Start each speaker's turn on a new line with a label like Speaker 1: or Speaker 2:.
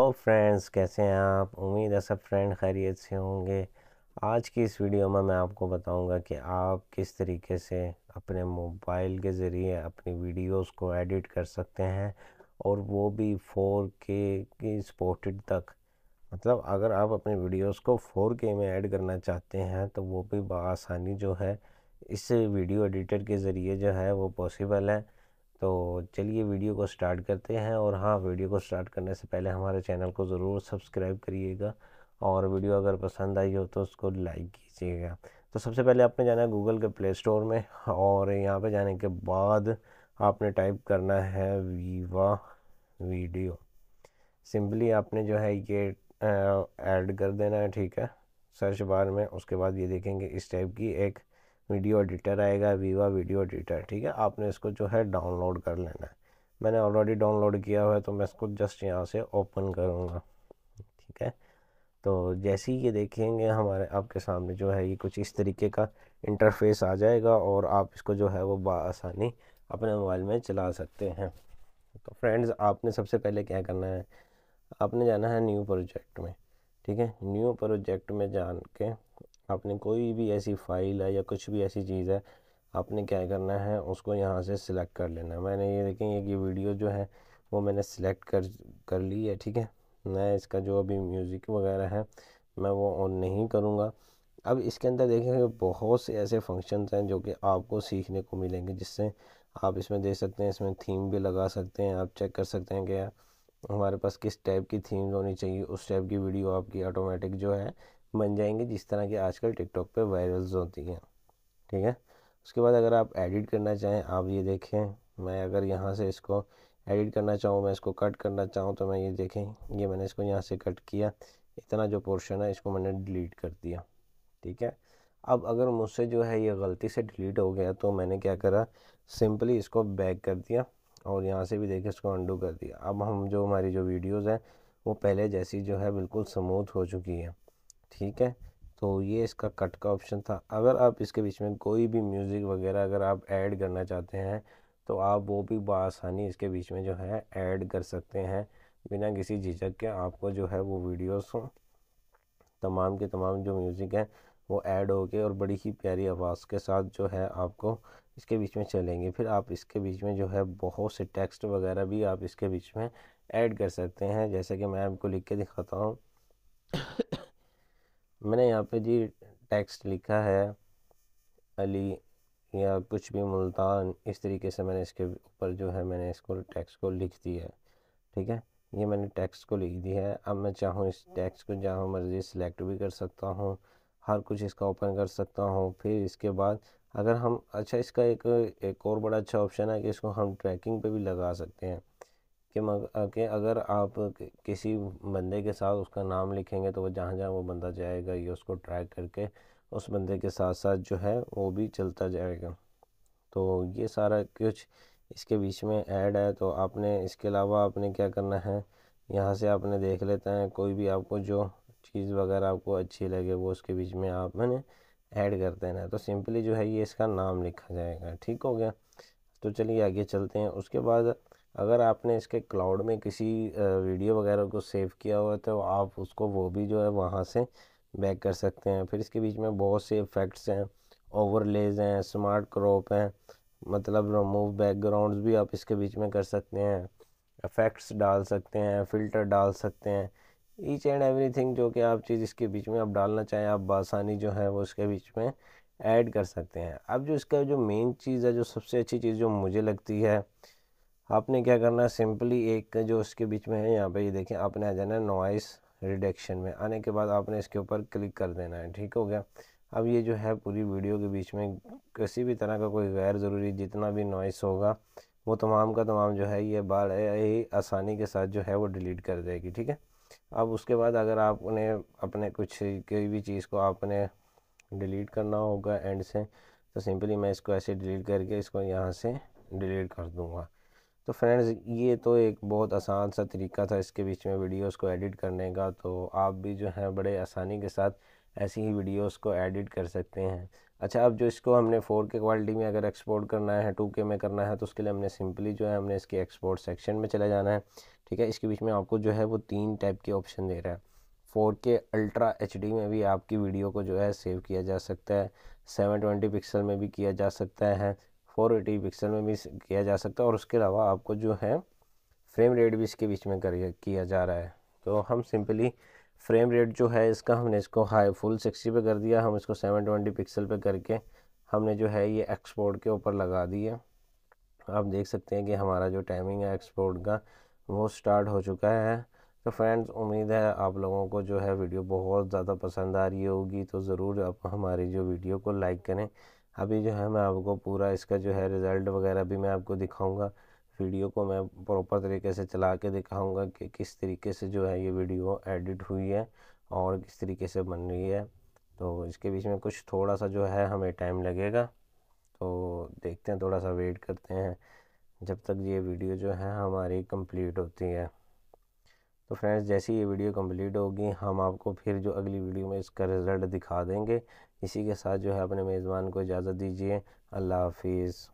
Speaker 1: ओ friends कैसे हैं आप उम्मीद है सब फ्रेंड खैरियत से होंगे आज की इस वीडियो में मैं आपको बताऊंगा कि आप किस तरीके से अपने मोबाइल के ज़रिए अपनी वीडियोस को एडिट कर सकते हैं और वो भी फोर के की स्पोर्टेड तक मतलब अगर आप अपने वीडियोस को फोर के में ऐड करना चाहते हैं तो वो भी बसानी जो है इस वीडियो एडिटर के ज़रिए जो है वो पॉसिबल है तो चलिए वीडियो को स्टार्ट करते हैं और हाँ वीडियो को स्टार्ट करने से पहले हमारे चैनल को ज़रूर सब्सक्राइब करिएगा और वीडियो अगर पसंद आई हो तो उसको लाइक कीजिएगा तो सबसे पहले आपने जाना है गूगल के प्ले स्टोर में और यहाँ पे जाने के बाद आपने टाइप करना है वीवा वीडियो सिंपली आपने जो है ये ऐड कर देना है ठीक है सर्च बार में उसके बाद ये देखेंगे इस टाइप की एक वीडियो एडिटर आएगा वीवा वीडियो एडिटर ठीक है आपने इसको जो है डाउनलोड कर लेना है मैंने ऑलरेडी डाउनलोड किया हुआ है तो मैं इसको जस्ट यहाँ से ओपन करूँगा ठीक है तो जैसे ही ये देखेंगे हमारे आपके सामने जो है ये कुछ इस तरीके का इंटरफेस आ जाएगा और आप इसको जो है वो बसानी अपने मोबाइल में चला सकते हैं तो फ्रेंड्स आपने सबसे पहले क्या करना है आपने जाना है न्यू प्रोजेक्ट में ठीक है न्यू प्रोजेक्ट में जान के आपने कोई भी ऐसी फ़ाइल है या कुछ भी ऐसी चीज़ है आपने क्या करना है उसको यहाँ से सिलेक्ट कर लेना है मैंने ये देखें ये वीडियो जो है वो मैंने सिलेक्ट कर कर ली है ठीक है मैं इसका जो अभी म्यूज़िक वगैरह है मैं वो ऑन नहीं करूँगा अब इसके अंदर देखेंगे बहुत से ऐसे फंक्शन हैं जो कि आपको सीखने को मिलेंगे जिससे आप इसमें देख सकते हैं इसमें थीम भी लगा सकते हैं आप चेक कर सकते हैं कि हमारे पास किस टाइप की थीम्स होनी चाहिए उस टाइप की वीडियो आपकी ऑटोमेटिक जो है बन जाएंगे जिस तरह के आजकल टिकटॉक पे वायरल्स होती हैं ठीक है उसके बाद अगर आप एडिट करना चाहें आप ये देखें मैं अगर यहाँ से इसको एडिट करना चाहूँ मैं इसको कट करना चाहूँ तो मैं ये देखें ये मैंने इसको यहाँ से कट किया इतना जो पोर्शन है इसको मैंने डिलीट कर दिया ठीक है अब अगर मुझसे जो है ये गलती से डिलीट हो गया तो मैंने क्या करा सिंपली इसको बैक कर दिया और यहाँ से भी देखें इसको अंडू कर दिया अब हम जो हमारी जो वीडियोज़ हैं वो पहले जैसी जो है बिल्कुल स्मूथ हो चुकी है ठीक है तो ये इसका कट का ऑप्शन था अगर आप इसके बीच में कोई भी म्यूज़िक वगैरह अगर आप ऐड करना चाहते हैं तो आप वो भी बसानी इसके बीच में जो है ऐड कर सकते हैं बिना किसी झिझक के आपको जो है वो वीडियोस तमाम के तमाम जो म्यूज़िक हैं वो ऐड हो के और बड़ी ही प्यारी आवाज़ के साथ जो है आपको इसके बीच में चलेंगे फिर आप इसके बीच में जो है बहुत से टेक्स्ट वगैरह भी आप इसके बीच में ऐड कर सकते हैं जैसे कि मैं आपको लिख के दिखाता हूँ मैंने यहाँ पे जी टेक्स्ट लिखा है अली या कुछ भी मुल्तान इस तरीके से मैंने इसके ऊपर जो है मैंने इसको टैक्स को लिख दिया है ठीक है ये मैंने टैक्स को लिख दिया है अब मैं चाहूँ इस टैक्स को जहाँ मर्ज़ी सेलेक्ट भी कर सकता हूँ हर कुछ इसका ओपन कर सकता हूँ फिर इसके बाद अगर हम अच्छा इसका एक एक और बड़ा अच्छा ऑप्शन है कि इसको हम ट्रैकिंग पे भी लगा सकते हैं कि कि अगर आप किसी बंदे के साथ उसका नाम लिखेंगे तो वो जहाँ जहाँ वो बंदा जाएगा ये उसको ट्रैक करके उस बंदे के साथ साथ जो है वो भी चलता जाएगा तो ये सारा कुछ इसके बीच में ऐड है तो आपने इसके अलावा आपने क्या करना है यहाँ से आपने देख लेते हैं कोई भी आपको जो चीज़ वगैरह आपको अच्छी लगे वो उसके बीच में आप मैंने ऐड कर देना है तो सिंपली जो है ये इसका नाम लिखा जाएगा ठीक हो गया तो चलिए आगे चलते हैं उसके बाद अगर आपने इसके क्लाउड में किसी वीडियो वगैरह को सेव किया हुआ तो आप उसको वो भी जो है वहाँ से बैक कर सकते हैं फिर इसके बीच में बहुत से इफ़ेक्ट्स हैं ओवरलेज हैं स्मार्ट क्रॉप हैं मतलब रिमूव बैकग्राउंड्स भी आप इसके बीच में कर सकते हैं इफ़ेक्ट्स डाल सकते हैं फ़िल्टर डाल सकते हैं ईच एंड एवरी जो कि आप चीज़ इसके बीच में आप डालना चाहें आप बासानी जो है वो इसके बीच में ऐड कर सकते हैं अब जो इसका जो मेन चीज़ है जो सबसे अच्छी चीज़ जो मुझे लगती है आपने क्या करना है सिंपली एक जो उसके बीच में है यहाँ पे ये देखें आपने आ जाना है नॉइस रिडक्शन में आने के बाद आपने इसके ऊपर क्लिक कर देना है ठीक हो गया अब ये जो है पूरी वीडियो के बीच में किसी भी तरह का कोई गैर ज़रूरी जितना भी नॉइस होगा वो तमाम का तमाम जो है ये बाल ही आसानी के साथ जो है वो डिलीट कर देगी ठीक है अब उसके बाद अगर आपने अपने कुछ कोई भी चीज़ को आपने डिलीट करना होगा एंड से तो सिंपली मैं इसको ऐसे डिलीट करके इसको यहाँ से डिलीट कर दूँगा तो फ्रेंड्स ये तो एक बहुत आसान सा तरीका था इसके बीच में वीडियोस को एडिट करने का तो आप भी जो है बड़े आसानी के साथ ऐसी ही वीडियोस को एडिट कर सकते हैं अच्छा अब जो इसको हमने फ़ोर के क्वालिटी में अगर एक्सपोर्ट करना है टू के में करना है तो उसके लिए हमने सिंपली जो है हमने इसके एक्सपोर्ट सेक्शन में चला जाना है ठीक है इसके बीच में आपको जो है वो तीन टाइप के ऑप्शन दे रहा है फ़ोर के अल्ट्रा एच में भी आपकी वीडियो को जो है सेव किया जा सकता है सेवन ट्वेंटी पिक्सल में भी किया जा सकता है फोर एटी पिक्सल में भी किया जा सकता है और उसके अलावा आपको जो है फ्रेम रेट भी इसके बीच में कर किया जा रहा है तो हम सिंपली फ्रेम रेट जो है इसका हमने इसको हाई फुल सिक्सटी पे कर दिया हम इसको सेवन ट्वेंटी पिक्सल पे करके हमने जो है ये एक्सपोर्ट के ऊपर लगा दिया आप देख सकते हैं कि हमारा जो टाइमिंग है एक्सपोर्ट का वो स्टार्ट हो चुका है तो फ्रेंड्स उम्मीद है आप लोगों को जो है वीडियो बहुत ज़्यादा पसंद आ रही होगी तो ज़रूर आप हमारी जो वीडियो को लाइक करें अभी जो है मैं आपको पूरा इसका जो है रिज़ल्ट वगैरह भी मैं आपको दिखाऊंगा वीडियो को मैं प्रॉपर तरीके से चला के दिखाऊंगा कि किस तरीके से जो है ये वीडियो एडिट हुई है और किस तरीके से बन रही है तो इसके बीच में कुछ थोड़ा सा जो है हमें टाइम लगेगा तो देखते हैं थोड़ा सा वेट करते हैं जब तक ये वीडियो जो है हमारी कंप्लीट होती है तो फ्रेंड्स जैसे ही ये वीडियो कंप्लीट होगी हम आपको फिर जो अगली वीडियो में इसका रिज़ल्ट दिखा देंगे इसी के साथ जो है अपने मेज़बान को इजाज़त दीजिए अल्लाह हाफिज़